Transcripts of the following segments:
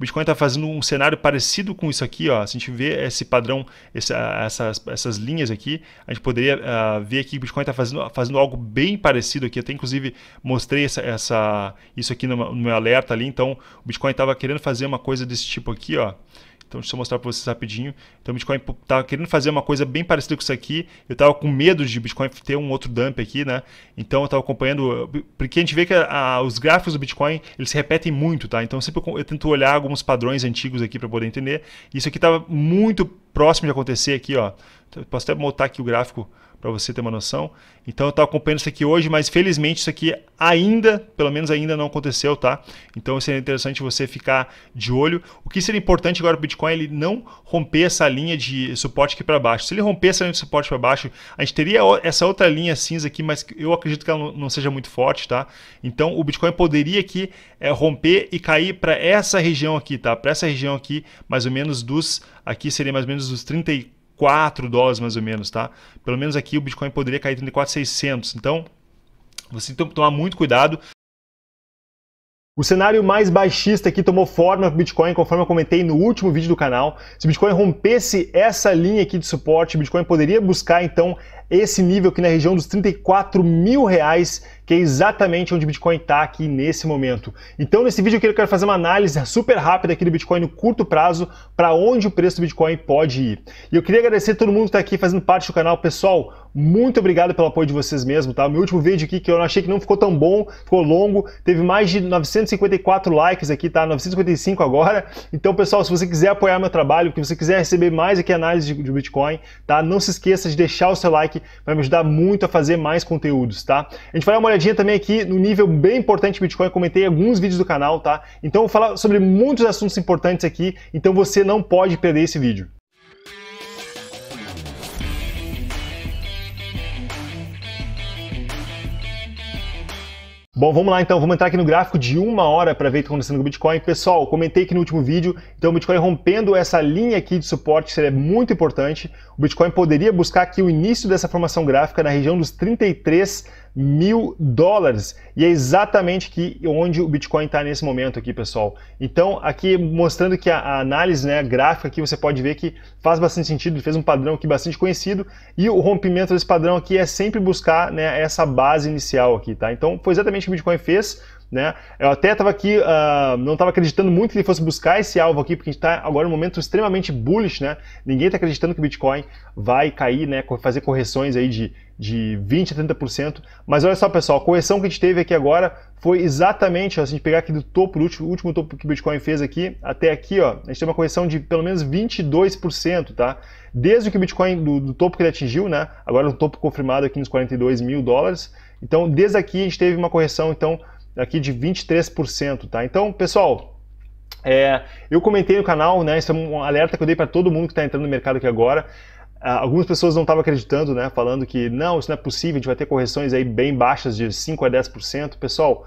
O Bitcoin está fazendo um cenário parecido com isso aqui. Ó. Se a gente vê esse padrão, essas, essas linhas aqui, a gente poderia uh, ver que o Bitcoin está fazendo, fazendo algo bem parecido aqui. Eu até inclusive mostrei essa, essa isso aqui no, no meu alerta ali. Então, o Bitcoin estava querendo fazer uma coisa desse tipo aqui. ó. Então deixa eu mostrar para vocês rapidinho. Então o Bitcoin estava tá querendo fazer uma coisa bem parecida com isso aqui. Eu estava com medo de Bitcoin ter um outro dump aqui, né? Então eu estava acompanhando, porque a gente vê que a, a, os gráficos do Bitcoin eles se repetem muito, tá? Então sempre eu, tento olhar alguns padrões antigos aqui para poder entender. Isso aqui estava muito próximo de acontecer aqui, ó. Então, posso até botar aqui o gráfico para você ter uma noção. Então eu estou acompanhando isso aqui hoje, mas felizmente isso aqui ainda, pelo menos ainda não aconteceu, tá? Então seria interessante você ficar de olho. O que seria importante agora o Bitcoin é ele não romper essa linha de suporte aqui para baixo. Se ele romper essa linha de suporte para baixo, a gente teria essa outra linha cinza aqui, mas eu acredito que ela não seja muito forte, tá? Então o Bitcoin poderia aqui é, romper e cair para essa região aqui, tá? Para essa região aqui, mais ou menos dos aqui seria mais ou menos dos 34 34 dólares mais ou menos, tá? Pelo menos aqui o Bitcoin poderia cair 34,600. Então, você tem que tomar muito cuidado. O cenário mais baixista que tomou forma para o Bitcoin, conforme eu comentei no último vídeo do canal. Se o Bitcoin rompesse essa linha aqui de suporte, o Bitcoin poderia buscar então esse nível aqui na região dos 34 mil reais, que é exatamente onde o Bitcoin está aqui nesse momento. Então nesse vídeo aqui eu quero fazer uma análise super rápida aqui do Bitcoin no curto prazo, para onde o preço do Bitcoin pode ir. E eu queria agradecer a todo mundo que está aqui fazendo parte do canal. Pessoal, muito obrigado pelo apoio de vocês mesmo, tá? Meu último vídeo aqui que eu achei que não ficou tão bom, ficou longo, teve mais de 954 likes aqui, tá? 955 agora. Então, pessoal, se você quiser apoiar meu trabalho, se você quiser receber mais aqui análise de, Bitcoin, tá? Não se esqueça de deixar o seu like, vai me ajudar muito a fazer mais conteúdos, tá? A gente vai dar uma olhadinha também aqui no nível bem importante de Bitcoin, eu comentei alguns vídeos do canal, tá? Então, eu vou falar sobre muitos assuntos importantes aqui, então você não pode perder esse vídeo. Bom, vamos lá então, vamos entrar aqui no gráfico de uma hora para ver o que está acontecendo com o Bitcoin. Pessoal, comentei aqui no último vídeo, então o Bitcoin rompendo essa linha aqui de suporte seria muito importante. O Bitcoin poderia buscar aqui o início dessa formação gráfica na região dos 33 mil dólares. E é exatamente que onde o Bitcoin está nesse momento aqui, pessoal. Então, aqui mostrando que a, a análise né, gráfica aqui, você pode ver que faz bastante sentido, ele fez um padrão aqui bastante conhecido, e o rompimento desse padrão aqui é sempre buscar né, essa base inicial aqui, tá? Então, foi exatamente o que o Bitcoin fez, né? Eu até estava aqui, uh, não estava acreditando muito que ele fosse buscar esse alvo aqui, porque a gente está agora num momento extremamente bullish, né? Ninguém está acreditando que o Bitcoin vai cair, né? Fazer correções aí de, de 20% a 30%. Mas olha só, pessoal, a correção que a gente teve aqui agora foi exatamente, ó, se a gente pegar aqui do topo, o último, último topo que o Bitcoin fez aqui, até aqui, ó, a gente tem uma correção de pelo menos 22%, tá? Desde que o Bitcoin, do, do topo que ele atingiu, né? Agora um topo confirmado aqui nos 42 mil dólares. Então, desde aqui a gente teve uma correção, então, aqui de 23%, tá? Então, pessoal, é, eu comentei no canal, né? Isso é um alerta que eu dei para todo mundo que está entrando no mercado aqui agora. Ah, algumas pessoas não estavam acreditando, né? Falando que não, isso não é possível, a gente vai ter correções aí bem baixas de 5 a 10%. Pessoal,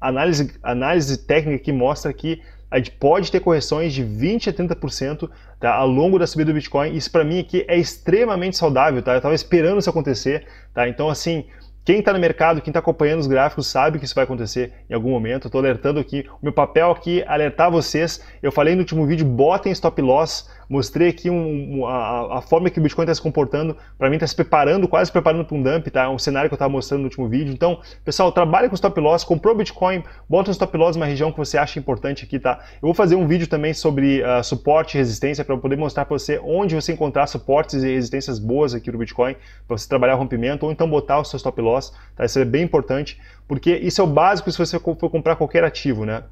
análise, análise técnica que mostra que a gente pode ter correções de 20 a 30% tá, ao longo da subida do Bitcoin. Isso para mim aqui é extremamente saudável, tá? Eu estava esperando isso acontecer, tá? Então, assim, quem está no mercado, quem está acompanhando os gráficos, sabe que isso vai acontecer em algum momento. Estou alertando aqui. O meu papel aqui é alertar vocês. Eu falei no último vídeo, botem stop loss mostrei aqui um, a, a, forma que o Bitcoin está se comportando, para mim está se preparando, quase preparando para um dump, tá? É um cenário que eu estava mostrando no último vídeo. Então, pessoal, trabalha com stop loss, comprou Bitcoin, bota um stop loss numa região que você acha importante aqui, tá? Eu vou fazer um vídeo também sobre uh, suporte e resistência para poder mostrar para você onde você encontrar suportes e resistências boas aqui no Bitcoin, para você trabalhar o rompimento ou então botar o seu stop loss, tá? Isso é bem importante, porque isso é o básico se você for comprar qualquer ativo, né?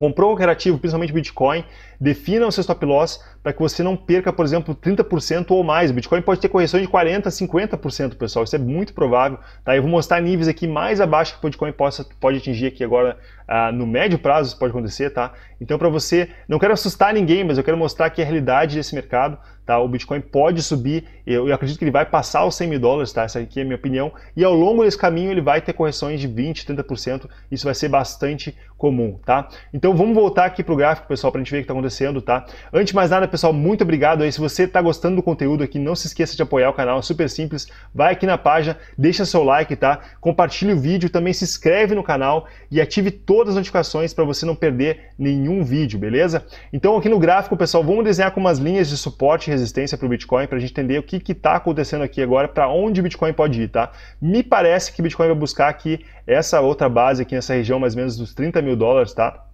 Comprou qualquer ativo, principalmente Bitcoin, defina o seu stop loss para que você não perca, por exemplo, 30% ou mais. O Bitcoin pode ter correções de 40%, 50%, pessoal. Isso é muito provável. Tá? Eu vou mostrar níveis aqui mais abaixo que o Bitcoin possa, pode atingir aqui agora ah, no médio prazo, isso pode acontecer, tá? Então, para você, não quero assustar ninguém, mas eu quero mostrar aqui a realidade desse mercado. Tá? O Bitcoin pode subir, eu, eu acredito que ele vai passar os 100 mil dólares, tá? Essa aqui é a minha opinião. E ao longo desse caminho ele vai ter correções de 20%, 30%. Isso vai ser bastante comum, tá? Então vamos voltar aqui para o gráfico, pessoal, para a gente ver o que está acontecendo, tá? Antes de mais nada, pessoal, muito obrigado aí. Se você está gostando do conteúdo aqui, não se esqueça de apoiar o canal, é super simples. Vai aqui na página, deixa seu like, tá? Compartilhe o vídeo, também se inscreve no canal e ative todas as notificações para você não perder nenhum vídeo, beleza? Então aqui no gráfico, pessoal, vamos desenhar com umas linhas de suporte e resistência para o Bitcoin para a gente entender o que está acontecendo aqui agora, para onde o Bitcoin pode ir, tá? Me parece que o Bitcoin vai buscar aqui essa outra base aqui nessa região, mais ou menos dos 30 mil mil dólares, tá?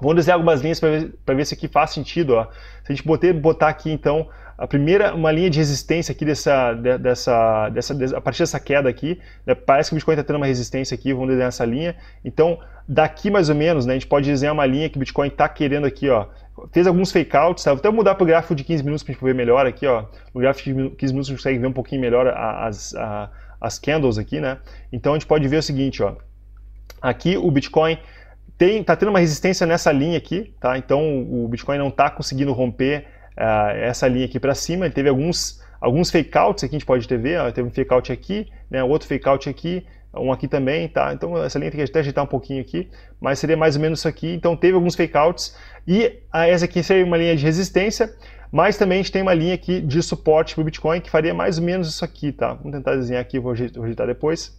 Vamos desenhar algumas linhas para ver, ver se aqui faz sentido. Ó. Se a gente botar, botar aqui, então, a primeira, uma linha de resistência aqui dessa, dessa, dessa, a partir dessa queda aqui, né, parece que o Bitcoin está tendo uma resistência aqui, vamos desenhar essa linha. Então, daqui mais ou menos, né, a gente pode desenhar uma linha que o Bitcoin está querendo aqui, ó, fez alguns fake outs, tá? vou até mudar para o gráfico de 15 minutos para a gente ver melhor aqui, ó. no gráfico de 15 minutos a gente consegue ver um pouquinho melhor as, as, as candles aqui, né, então a gente pode ver o seguinte, ó, aqui o Bitcoin tem, tá tendo uma resistência nessa linha aqui, tá? Então o Bitcoin não está conseguindo romper uh, essa linha aqui para cima. Ele teve alguns, alguns fake outs aqui, a gente pode ter ver, ó, teve um fake out aqui, né? Outro fake out aqui, um aqui também, tá? Então essa linha tem que até ajeitar um pouquinho aqui, mas seria mais ou menos isso aqui. Então teve alguns fake outs e ah, essa aqui seria uma linha de resistência, mas também a gente tem uma linha aqui de suporte para o Bitcoin que faria mais ou menos isso aqui, tá? Vamos tentar desenhar aqui, vou ajeitar depois.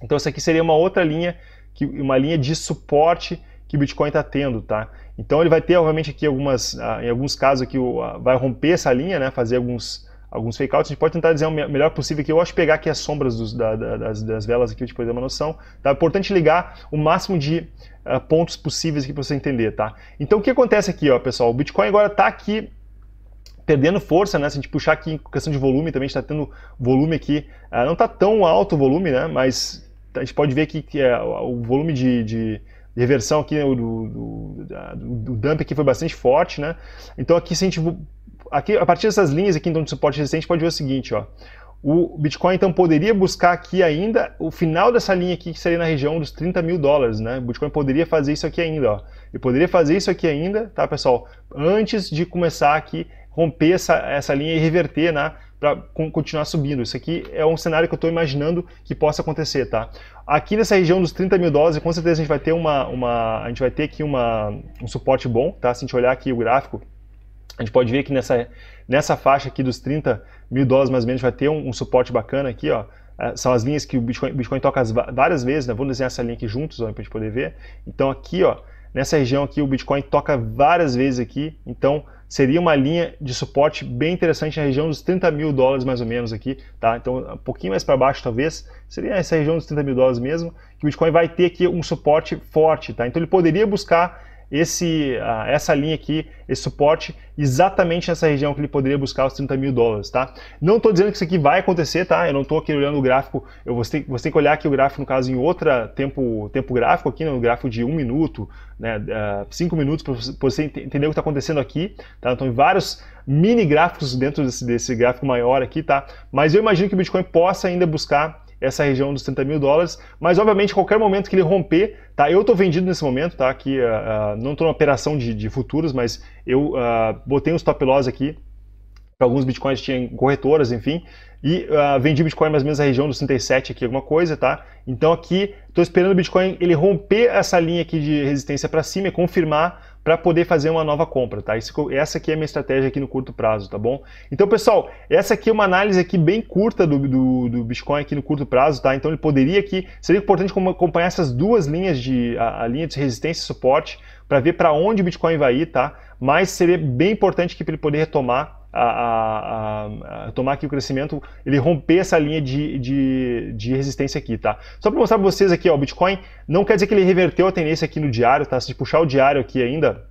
Então essa aqui seria uma outra linha que, uma linha de suporte que o Bitcoin está tendo, tá? Então ele vai ter, obviamente, aqui algumas, ah, em alguns casos que ah, vai romper essa linha, né? Fazer alguns, alguns fake outs. A gente pode tentar dizer o melhor possível aqui. Eu acho pegar aqui as sombras dos, da, das, das, velas aqui, depois dar uma noção. Tá? É importante ligar o máximo de uh, pontos possíveis aqui para você entender, tá? Então o que acontece aqui, ó, pessoal? O Bitcoin agora está aqui perdendo força, né? Se a gente puxar aqui em questão de volume, também está tendo volume aqui, uh, não está tão alto o volume, né? Mas a gente pode ver que, que é, o volume de, de reversão aqui, né, o do, do, do, dump aqui foi bastante forte, né? Então aqui se a gente, aqui, a partir dessas linhas aqui então de suporte resistente, pode ver o seguinte, ó. O Bitcoin então poderia buscar aqui ainda o final dessa linha aqui que seria na região dos 30 mil dólares, né? O Bitcoin poderia fazer isso aqui ainda, ó. ele poderia fazer isso aqui ainda, tá, pessoal? Antes de começar aqui romper essa, essa linha e reverter, né? para continuar subindo. Isso aqui é um cenário que eu estou imaginando que possa acontecer, tá? Aqui nessa região dos 30 mil dólares, com certeza a gente vai ter uma, uma a gente vai ter aqui uma, um suporte bom, tá? Se a gente olhar aqui o gráfico, a gente pode ver que nessa, nessa faixa aqui dos 30 mil dólares mais ou menos vai ter um, um suporte bacana aqui, ó. É, são as linhas que o Bitcoin, Bitcoin toca várias vezes, né? Vamos desenhar essa linha aqui juntos, para a gente poder ver. Então aqui, ó, Nessa região aqui o Bitcoin toca várias vezes aqui, então seria uma linha de suporte bem interessante na região dos 30 mil dólares mais ou menos aqui, tá? Então um pouquinho mais para baixo talvez, seria essa região dos 30 mil dólares mesmo, que o Bitcoin vai ter aqui um suporte forte, tá? Então ele poderia buscar esse, ah, essa linha aqui, esse suporte, exatamente nessa região que ele poderia buscar os 30 mil dólares, tá? Não estou dizendo que isso aqui vai acontecer, tá? Eu não estou aqui olhando o gráfico, eu vou ter, vou ter que olhar aqui o gráfico, no caso, em outro tempo, tempo gráfico aqui, no né? gráfico de um minuto, né? Uh, cinco minutos, para você entender o que está acontecendo aqui, tá? Então, vários mini gráficos dentro desse, desse gráfico maior aqui, tá? Mas eu imagino que o Bitcoin possa ainda buscar essa região dos 30 mil dólares, mas obviamente qualquer momento que ele romper, tá? Eu estou vendido nesse momento, tá? Aqui, uh, uh, não estou na operação de, de, futuros, mas eu uh, botei um stop loss aqui para alguns bitcoins tinham corretoras, enfim, e uh, vendi Bitcoin mais ou menos na região dos 37 aqui, alguma coisa, tá? Então aqui estou esperando o Bitcoin ele romper essa linha aqui de resistência para cima e confirmar para poder fazer uma nova compra, tá? Esse, essa aqui é a minha estratégia aqui no curto prazo, tá bom? Então, pessoal, essa aqui é uma análise aqui bem curta do, do, do Bitcoin aqui no curto prazo, tá? Então ele poderia aqui, seria importante acompanhar essas duas linhas de, a, a linha de resistência e suporte, para ver para onde o Bitcoin vai ir, tá? Mas seria bem importante que para ele poder retomar a, a, a, tomar aqui o crescimento, ele romper essa linha de, de, de resistência aqui, tá? Só para mostrar para vocês aqui, ó, o Bitcoin não quer dizer que ele reverteu a tendência aqui no diário, tá? Se puxar o diário aqui ainda,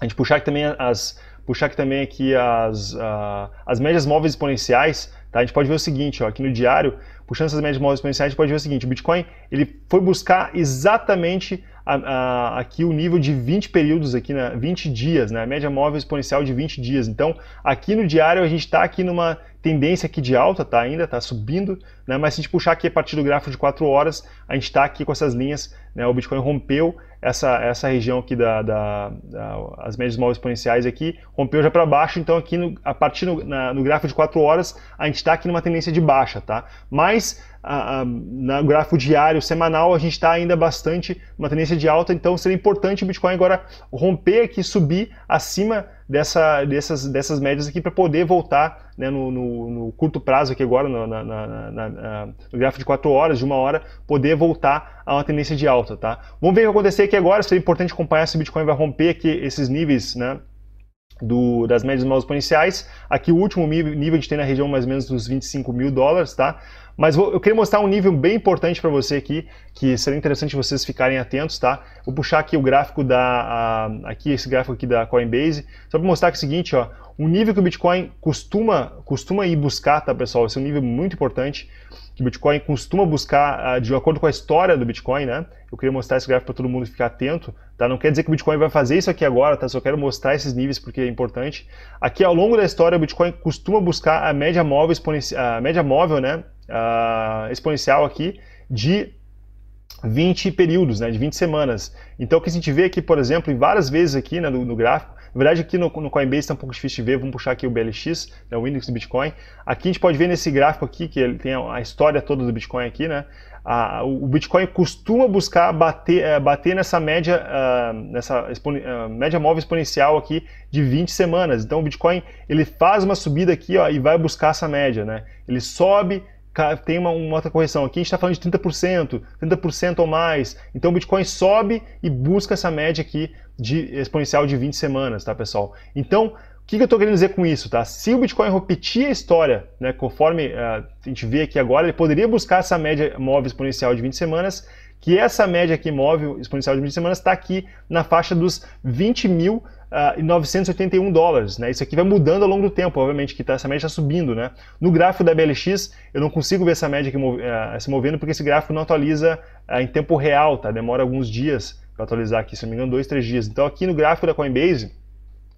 a gente puxar aqui também as, puxar aqui também aqui as, uh, as médias móveis exponenciais, tá? A gente pode ver o seguinte, ó, aqui no diário, puxando essas médias móveis exponenciais, a gente pode ver o seguinte, o Bitcoin, ele foi buscar exatamente a, a, aqui o nível de 20 períodos, aqui na, né, 20 dias, né? a média móvel exponencial de 20 dias. Então, aqui no diário a gente está aqui numa tendência aqui de alta, tá ainda, está subindo, né? mas se a gente puxar aqui a partir do gráfico de 4 horas, a gente está aqui com essas linhas, né? o Bitcoin rompeu essa, essa região aqui da, da, da médias móveis exponenciais aqui rompeu já para baixo, então aqui no, a partir no, na, no gráfico de 4 horas a gente está aqui numa tendência de baixa, tá? Mas a, a, no gráfico diário, semanal, a gente está ainda bastante uma tendência de alta, então seria importante o Bitcoin agora romper aqui, subir acima dessa, dessas, dessas médias aqui para poder voltar né, no, no, no, curto prazo aqui agora, no, na, na, na, no gráfico de 4 horas, de uma hora, poder voltar a uma tendência de alta, tá? Vamos ver o que vai acontecer aqui agora, seria importante acompanhar se o Bitcoin vai romper aqui esses níveis, né? Do, das médias móveis exponenciais. Aqui o último nível a gente tem na região mais ou menos dos 25 mil dólares, tá? Mas vou, eu queria mostrar um nível bem importante para você aqui, que seria interessante vocês ficarem atentos, tá? Vou puxar aqui o gráfico da, a, aqui esse gráfico aqui da Coinbase, só para mostrar que é o seguinte, ó, o nível que o Bitcoin costuma, costuma ir buscar, tá, pessoal? Esse é um nível muito importante que o Bitcoin costuma buscar ah, de acordo com a história do Bitcoin, né? Eu queria mostrar esse gráfico para todo mundo ficar atento, tá? Não quer dizer que o Bitcoin vai fazer isso aqui agora, tá? Só quero mostrar esses níveis porque é importante. Aqui ao longo da história o Bitcoin costuma buscar a média móvel exponencial, a média móvel, né? Uh, exponencial aqui de 20 períodos, né, de 20 semanas. Então, o que a gente vê aqui, por exemplo, em várias vezes aqui né, no, no gráfico, na verdade, aqui no, no Coinbase está um pouco difícil de ver, vamos puxar aqui o BLX, né, o índice do Bitcoin. Aqui a gente pode ver nesse gráfico aqui, que ele tem a história toda do Bitcoin aqui, né? o Bitcoin costuma buscar bater, eh, bater nessa média, ah, nessa ah, média móvel exponencial aqui de 20 semanas. Então o Bitcoin ele faz uma subida aqui ó, e vai buscar essa média, né? Ele sobe, tem uma, uma, outra correção aqui, a gente está falando de 30%, 30% ou mais. Então o Bitcoin sobe e busca essa média aqui de exponencial de 20 semanas, tá, pessoal? Então, o que, que eu estou querendo dizer com isso, tá? Se o Bitcoin repetir a história, né, conforme uh, a gente vê aqui agora, ele poderia buscar essa média móvel exponencial de 20 semanas, que essa média aqui móvel exponencial de 20 semanas está aqui na faixa dos 20 mil ah, e 981 dólares, né? Isso aqui vai mudando ao longo do tempo, obviamente, que tá, essa média está subindo, né? No gráfico da BLX, eu não consigo ver essa média aqui, uh, ah, se movendo, porque esse gráfico não atualiza uh, em tempo real, tá? Demora alguns dias para atualizar aqui, se não me engano, dois, três dias. Então aqui no gráfico da Coinbase,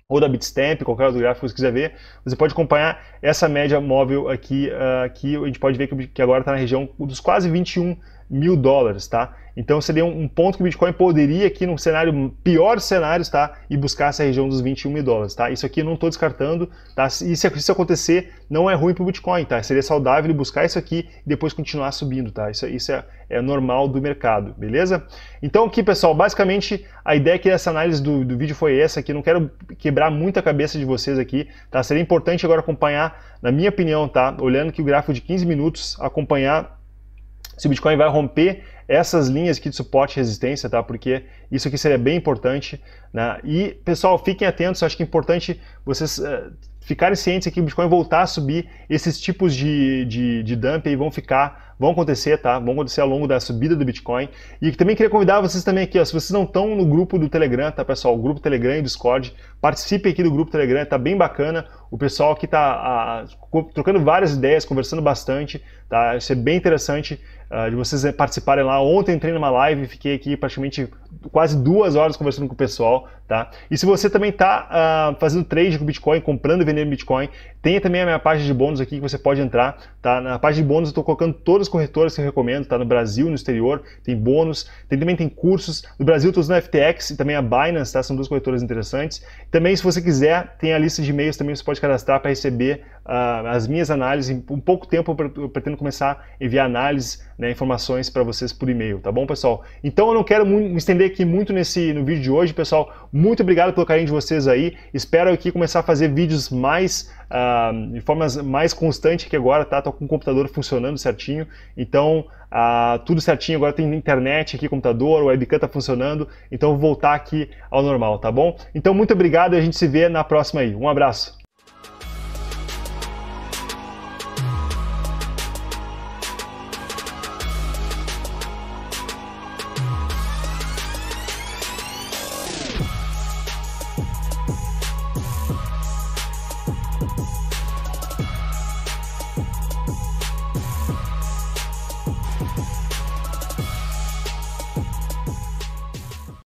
ou da Bitstamp, qualquer outro gráfico que você quiser ver, você pode acompanhar essa média móvel aqui, uh, a gente pode ver que, que agora está na região dos quase 21 mil dólares, tá? Então seria um, ponto que o Bitcoin poderia aqui num cenário, pior cenário, tá? E buscar essa região dos 21 mil dólares, tá? Isso aqui eu não estou descartando, tá? E se isso acontecer, não é ruim para o Bitcoin, tá? Seria saudável ele buscar isso aqui e depois continuar subindo, tá? Isso, isso é, é, normal do mercado, beleza? Então aqui, pessoal, basicamente a ideia que essa análise do, do vídeo foi essa aqui. Não quero quebrar muita cabeça de vocês aqui, tá? Seria importante agora acompanhar, na minha opinião, tá? Olhando que o gráfico de 15 minutos, acompanhar se o Bitcoin vai romper essas linhas aqui de suporte e resistência, tá? Porque isso aqui seria bem importante, né? E, pessoal, fiquem atentos, acho que é importante vocês uh, ficarem cientes que o Bitcoin voltar a subir, esses tipos de, de, de dump aí vão ficar vão acontecer, tá? Vão acontecer ao longo da subida do Bitcoin. E também queria convidar vocês também aqui, ó, se vocês não estão no grupo do Telegram, tá, pessoal? O grupo Telegram e Discord, participe aqui do grupo Telegram, tá bem bacana. O pessoal aqui tá a, trocando várias ideias, conversando bastante, tá? Isso é bem interessante uh, de vocês eh, participarem lá. Ontem entrei numa live fiquei aqui praticamente quase duas horas conversando com o pessoal, tá? E se você também tá uh, fazendo trade com Bitcoin, comprando e vendendo Bitcoin, tem também a minha página de bônus aqui que você pode entrar, tá? Na página de bônus eu tô colocando todos corretoras que eu recomendo, tá? No Brasil, no exterior, tem bônus, tem, também tem cursos. No Brasil, estou usando FTX e também a Binance, tá? São duas corretoras interessantes. Também, se você quiser, tem a lista de e-mails também você pode cadastrar para receber uh, as minhas análises. Em um pouco tempo eu pretendo começar a enviar análises, né, informações para vocês por e-mail, tá bom, pessoal? Então eu não quero me estender aqui muito nesse no vídeo de hoje, pessoal. Muito obrigado pelo carinho de vocês aí. Espero aqui começar a fazer vídeos mais uh, de forma mais constante que agora, tá? Tô com o computador funcionando certinho, então Uh, tudo certinho, agora tem internet aqui, computador, o webcam tá funcionando, então vou voltar aqui ao normal, tá bom? Então muito obrigado e a gente se vê na próxima aí. Um abraço!